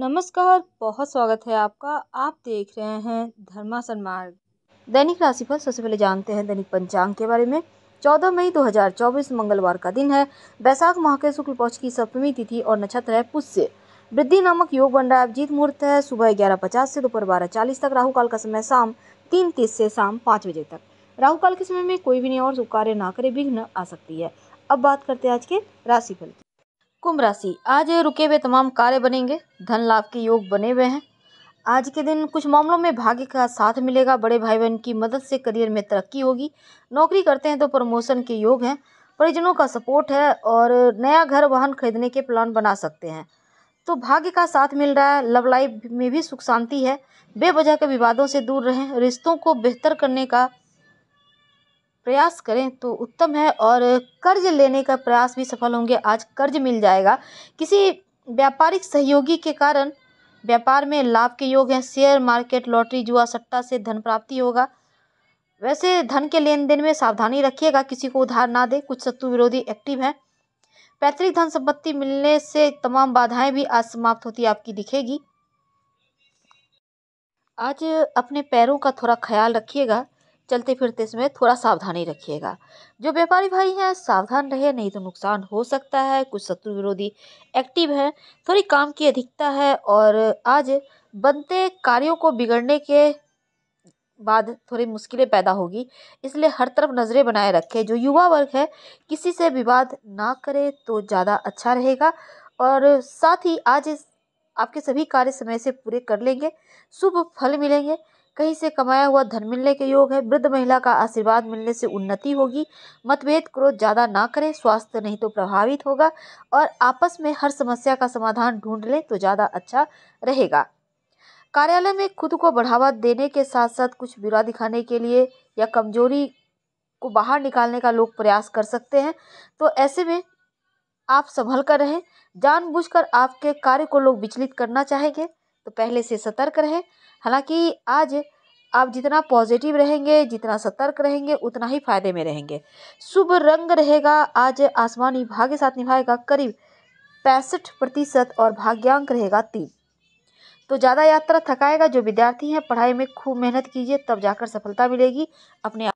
नमस्कार बहुत स्वागत है आपका आप देख रहे हैं धर्मासन मार्ग दैनिक राशिफल सबसे पहले जानते हैं दैनिक पंचांग के बारे में 14 मई 2024 मंगलवार का दिन है बैसाख माह के शुक्ल पक्ष की सप्तमी तिथि और नक्षत्र है पुष्य वृद्धि नामक योग बन रहा है अभिजीत मुहूर्त है सुबह ग्यारह पचास से दोपहर बारह चालीस तक राहु काल का समय शाम तीन तीस से शाम पाँच बजे तक राहु काल के समय में कोई भी नहीं और कार्य ना करे विघ्न आ सकती है अब बात करते हैं आज के राशिफल की कुंभ राशि आज रुके हुए तमाम कार्य बनेंगे धन लाभ के योग बने हुए हैं आज के दिन कुछ मामलों में भाग्य का साथ मिलेगा बड़े भाई बहन की मदद से करियर में तरक्की होगी नौकरी करते हैं तो प्रमोशन के योग हैं परिजनों का सपोर्ट है और नया घर वाहन खरीदने के प्लान बना सकते हैं तो भाग्य का साथ मिल रहा है लव लाइफ में भी सुख शांति है बेवजह के विवादों से दूर रहें रिश्तों को बेहतर करने का प्रयास करें तो उत्तम है और कर्ज लेने का प्रयास भी सफल होंगे आज कर्ज मिल जाएगा किसी व्यापारिक सहयोगी के कारण व्यापार में लाभ के योग हैं शेयर मार्केट लॉटरी जुआ सट्टा से धन प्राप्ति होगा वैसे धन के लेन देन में सावधानी रखिएगा किसी को उधार ना दे कुछ शत्रु विरोधी एक्टिव हैं पैतृक धन संपत्ति मिलने से तमाम बाधाएं भी आज समाप्त होती आपकी दिखेगी आज अपने पैरों का थोड़ा ख्याल रखिएगा चलते फिरते समय थोड़ा सावधानी रखिएगा जो व्यापारी भाई हैं सावधान रहे नहीं तो नुकसान हो सकता है कुछ शत्रु विरोधी एक्टिव हैं थोड़ी काम की अधिकता है और आज बनते कार्यों को बिगड़ने के बाद थोड़ी मुश्किलें पैदा होगी इसलिए हर तरफ नज़रें बनाए रखें जो युवा वर्ग है किसी से विवाद ना करें तो ज़्यादा अच्छा रहेगा और साथ ही आज आपके सभी कार्य समय से पूरे कर लेंगे शुभ फल मिलेंगे कहीं से कमाया हुआ धन मिलने के योग है वृद्ध महिला का आशीर्वाद मिलने से उन्नति होगी मतभेद क्रोध ज़्यादा ना करें स्वास्थ्य नहीं तो प्रभावित होगा और आपस में हर समस्या का समाधान ढूंढ लें तो ज़्यादा अच्छा रहेगा कार्यालय में खुद को बढ़ावा देने के साथ साथ कुछ बुरा दिखाने के लिए या कमजोरी को बाहर निकालने का लोग प्रयास कर सकते हैं तो ऐसे में आप संभल कर रहें जानबूझकर आपके कार्य को लोग विचलित करना चाहेंगे तो पहले से सतर्क रहें हालाँकि आज आप जितना पॉजिटिव रहेंगे जितना सतर्क रहेंगे उतना ही फायदे में रहेंगे शुभ रंग रहेगा आज आसमानी भाग्य साथ निभाएगा करीब पैंसठ प्रतिशत और भाग्यांक रहेगा तीन तो ज़्यादा यात्रा थकाएगा जो विद्यार्थी हैं पढ़ाई में खूब मेहनत कीजिए तब जाकर सफलता मिलेगी अपने